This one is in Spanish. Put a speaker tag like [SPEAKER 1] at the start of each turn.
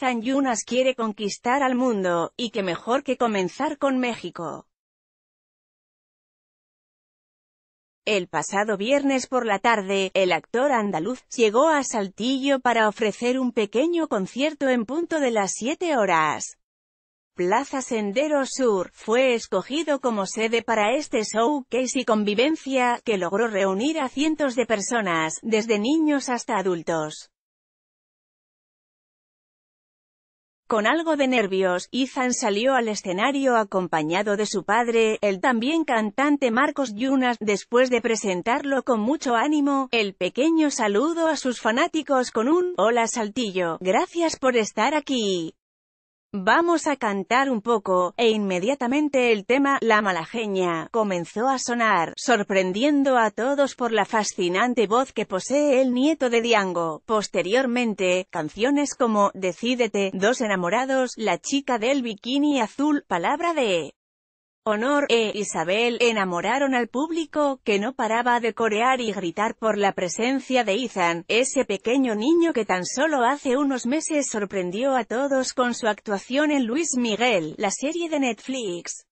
[SPEAKER 1] Ethan Yunas quiere conquistar al mundo, y que mejor que comenzar con México. El pasado viernes por la tarde, el actor andaluz, llegó a Saltillo para ofrecer un pequeño concierto en punto de las 7 horas. Plaza Sendero Sur, fue escogido como sede para este showcase y convivencia, que logró reunir a cientos de personas, desde niños hasta adultos. Con algo de nervios, Ethan salió al escenario acompañado de su padre, el también cantante Marcos Yunas, después de presentarlo con mucho ánimo, el pequeño saludo a sus fanáticos con un «Hola Saltillo, gracias por estar aquí». Vamos a cantar un poco, e inmediatamente el tema, La Malajeña, comenzó a sonar, sorprendiendo a todos por la fascinante voz que posee el nieto de Diango. Posteriormente, canciones como, Decídete, Dos enamorados, La chica del bikini azul, Palabra de Honor e Isabel enamoraron al público, que no paraba de corear y gritar por la presencia de Ethan, ese pequeño niño que tan solo hace unos meses sorprendió a todos con su actuación en Luis Miguel, la serie de Netflix.